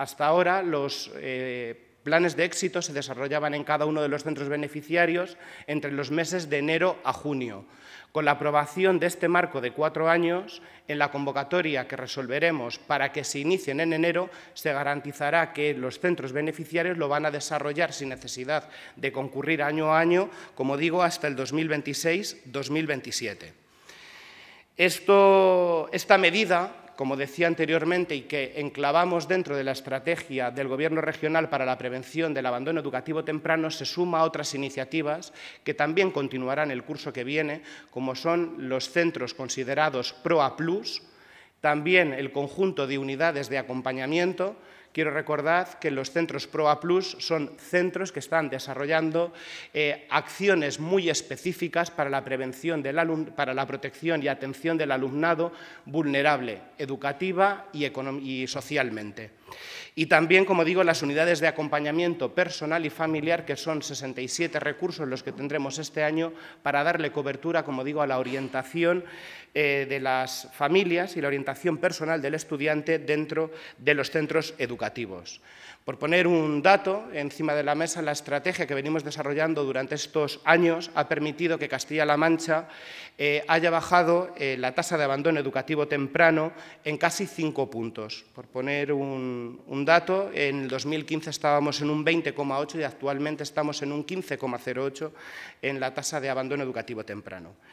Hasta ahora los eh, planes de éxito se desarrollaban en cada uno de los centros beneficiarios entre los meses de enero a junio. Con la aprobación de este marco de cuatro años, en la convocatoria que resolveremos para que se inicien en enero, se garantizará que los centros beneficiarios lo van a desarrollar sin necesidad de concurrir año a año, como digo, hasta el 2026-2027. esta medida como decía anteriormente, y que enclavamos dentro de la estrategia del Gobierno regional para la prevención del abandono educativo temprano, se suma a otras iniciativas que también continuarán el curso que viene, como son los centros considerados PROA Plus, también el conjunto de unidades de acompañamiento, Quiero recordar que los centros PROA Plus son centros que están desarrollando eh, acciones muy específicas para la prevención para la protección y atención del alumnado vulnerable, educativa y socialmente. Y también, como digo, las unidades de acompañamiento personal y familiar, que son 67 recursos los que tendremos este año para darle cobertura, como digo, a la orientación eh, de las familias y la orientación personal del estudiante dentro de los centros educativos. Por poner un dato encima de la mesa, la estrategia que venimos desarrollando durante estos años ha permitido que Castilla-La Mancha eh, haya bajado eh, la tasa de abandono educativo temprano en casi cinco puntos. Por poner un, un dato, en el 2015 estábamos en un 20,8 y actualmente estamos en un 15,08 en la tasa de abandono educativo temprano.